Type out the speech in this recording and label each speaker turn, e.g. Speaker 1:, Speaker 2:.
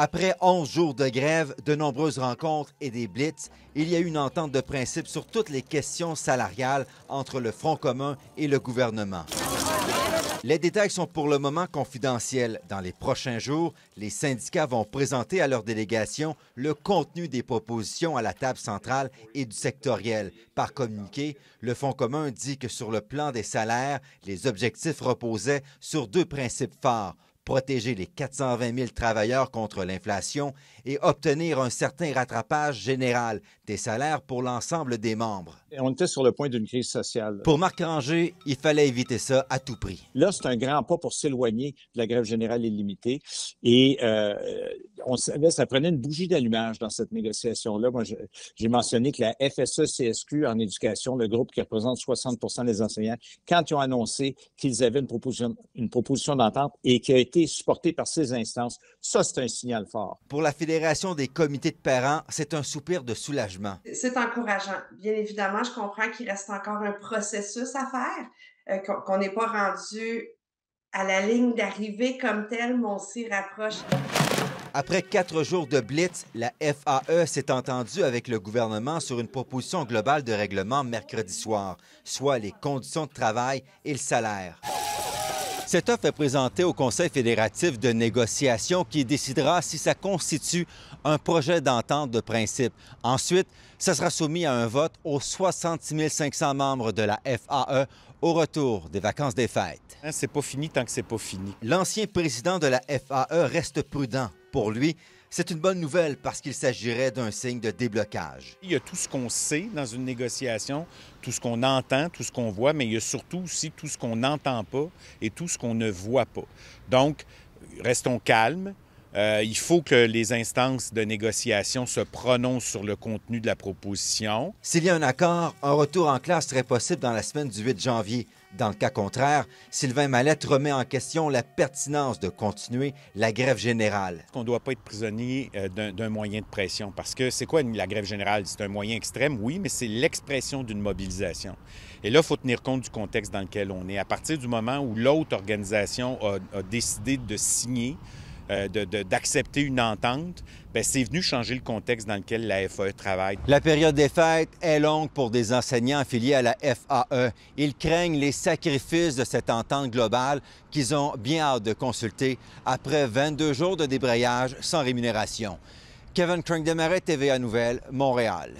Speaker 1: Après 11 jours de grève, de nombreuses rencontres et des blitz, il y a eu une entente de principe sur toutes les questions salariales entre le Front commun et le gouvernement. Les détails sont pour le moment confidentiels. Dans les prochains jours, les syndicats vont présenter à leur délégation le contenu des propositions à la table centrale et du sectoriel. Par communiqué, le Front commun dit que sur le plan des salaires, les objectifs reposaient sur deux principes phares protéger les 420 000 travailleurs contre l'inflation et obtenir un certain rattrapage général des salaires pour l'ensemble des membres. on était sur le point d'une crise sociale. Pour Marc Ranger, il fallait éviter ça à tout prix. Là, c'est un grand pas pour s'éloigner de la grève générale illimitée
Speaker 2: et euh, on savait, ça prenait une bougie d'allumage dans cette négociation-là. Moi, j'ai mentionné que la FSE-CSQ en éducation, le groupe qui représente 60 des enseignants, quand ils ont annoncé qu'ils avaient une proposition, d'entente et qui a été supportée par
Speaker 1: ces instances, ça, c'est un signal fort. Pour la Fédération des comités de parents, c'est un soupir de soulagement. C'est encourageant. Bien évidemment, je comprends qu'il reste encore un processus à faire, euh, qu'on n'est pas rendu à la ligne d'arrivée comme tel, mais on s'y rapproche. Après quatre jours de blitz, la FAE s'est entendue avec le gouvernement sur une proposition globale de règlement mercredi soir, soit les conditions de travail et le salaire. Cette offre est présentée au Conseil fédératif de négociation qui décidera si ça constitue un projet d'entente de principe. Ensuite, ça sera soumis à un vote aux 60 500 membres de la FAE au retour des vacances des fêtes. Hein, c'est pas fini tant que c'est pas fini. L'ancien président de la FAE reste prudent. Pour lui, c'est une bonne nouvelle parce qu'il s'agirait d'un signe de déblocage. Il y a tout ce qu'on sait dans une négociation, tout ce qu'on entend, tout ce qu'on voit, mais il y a
Speaker 3: surtout aussi tout ce qu'on n'entend pas et tout ce qu'on ne voit pas. Donc, restons calmes, euh, il faut que les instances de négociation se prononcent sur le
Speaker 1: contenu de la proposition. S'il y a un accord, un retour en classe serait possible dans la semaine du 8 janvier. Dans le cas contraire, Sylvain Mallette remet en question la pertinence de continuer la grève générale. On ne doit pas être prisonnier euh, d'un moyen
Speaker 3: de pression parce que c'est quoi la grève générale? C'est un moyen extrême, oui, mais c'est l'expression d'une mobilisation. Et là, il faut tenir compte du contexte dans lequel on est. À partir du moment où l'autre organisation a décidé de signer, euh, d'accepter une entente, ben, c'est venu changer le contexte dans lequel la FAE
Speaker 1: travaille. La période des fêtes est longue pour des enseignants affiliés à la FAE. Ils craignent les sacrifices de cette entente globale qu'ils ont bien hâte de consulter après 22 jours de débrayage sans rémunération. Kevin Crank-Demaret, TVA Nouvelle, Montréal.